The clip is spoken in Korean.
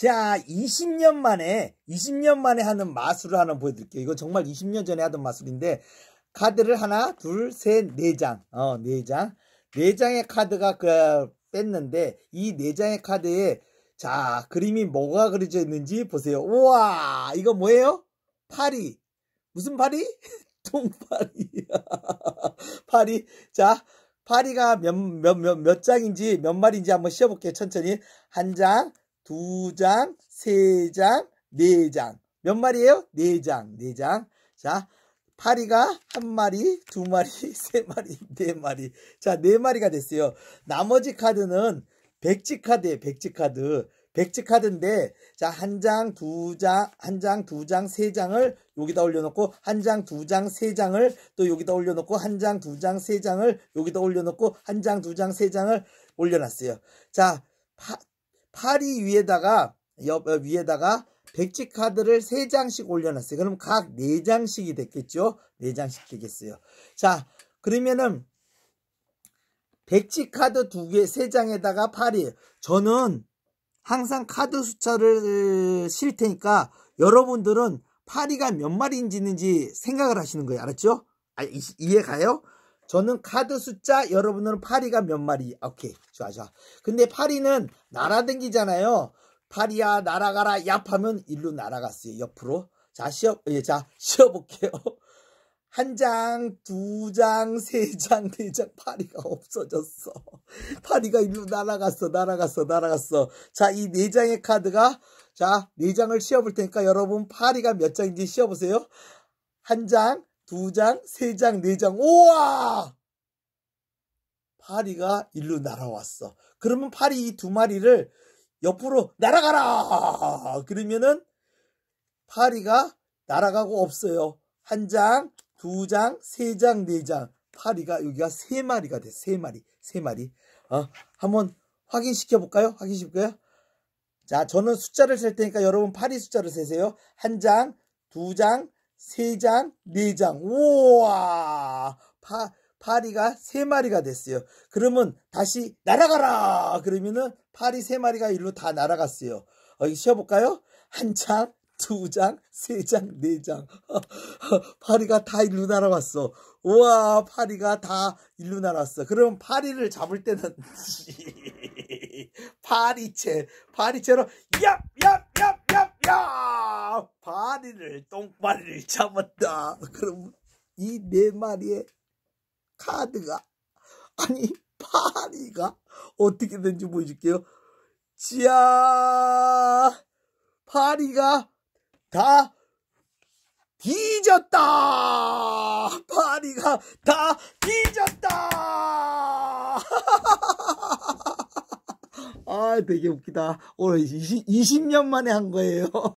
자, 20년 만에, 20년 만에 하는 마술을 하나 보여드릴게요. 이거 정말 20년 전에 하던 마술인데, 카드를 하나, 둘, 셋, 네 장. 어, 네 장. 네 장의 카드가 그, 뺐는데, 이 네 장의 카드에, 자, 그림이 뭐가 그려져 있는지 보세요. 우와! 이거 뭐예요? 파리. 무슨 파리? 통파리. 파리. 자, 파리가 몇, 몇, 몇, 몇 장인지, 몇 마리인지 한번 씌워볼게요. 천천히. 한 장, 두 장, 세 장, 네 장. 몇 마리예요? 네 장, 네 장. 자, 파리가 한 마리, 두 마리, 세 마리, 네 마리. 자, 네 마리가 됐어요. 나머지 카드는 백지 카드예요, 백지 카드. 백지 카드인데, 자, 한 장, 두 장, 한 장, 두 장, 세 장을 여기다 올려놓고, 한 장, 두 장, 세 장을 또 여기다 올려놓고, 한 장, 두 장, 세 장을 여기다 올려놓고, 한 장, 두 장, 세 장을 올려놨어요. 자, 파, 파리 위에다가 옆 위에다가 백지 카드를 세장씩 올려놨어요. 그럼 각 네장씩이 됐겠죠? 네장씩 되겠어요. 자, 그러면은 백지 카드 두 개 세장에다가 파리. 저는 항상 카드 숫자를 실 테니까 여러분들은 파리가 몇 마리인지는지 생각을 하시는 거예요. 알았죠? 아, 이, 이해 가요? 저는 카드 숫자, 여러분은 파리가 몇 마리. 오케이. 좋아, 좋아. 근데 파리는 날아댕기잖아요. 파리야, 날아가라, 얍 하면 일로 날아갔어요. 옆으로. 자, 쉬어, 예, 자, 쉬어볼게요. 한 장, 두 장, 세 장, 네 장, 파리가 없어졌어. 파리가 일로 날아갔어, 날아갔어, 날아갔어. 자, 이 네 장의 카드가, 자, 네 장을 씌워볼 테니까 여러분 파리가 몇 장인지 씌워보세요. 한 장, 두 장, 세 장, 네 장. 우와! 파리가 일로 날아왔어. 그러면 파리 이 두 마리를 옆으로 날아가라! 그러면은 파리가 날아가고 없어요. 한 장, 두 장, 세 장, 네 장. 파리가 여기가 세 마리가 돼. 세 마리, 세 마리. 어, 한번 확인시켜 볼까요? 확인시켜 볼까요? 자, 저는 숫자를 셀 테니까 여러분 파리 숫자를 세세요. 한 장, 두 장, 세장네장 네 우와! 파, 파리가 세마리가 됐어요. 그러면 다시 날아가라! 그러면은 파리 세마리가 일로 다 날아갔어요. 여기 어, 쉬어볼까요? 한 장, 두 장, 세 장, 네 장. 파리가 다 일로 날아왔어. 우와, 파리가 다 일로 날아왔어. 그럼 파리를 잡을 때는 파리채, 파리채로 얍! 얍! 마리를 똥마리를 잡았다. 그럼 이 네 마리의 카드가 아니 파리가 어떻게 된지 보여줄게요. 지야 파리가 다 뒤졌다. 파리가 다 뒤졌다. 아, 되게 웃기다. 오늘 20, 20년 만에 한 거예요.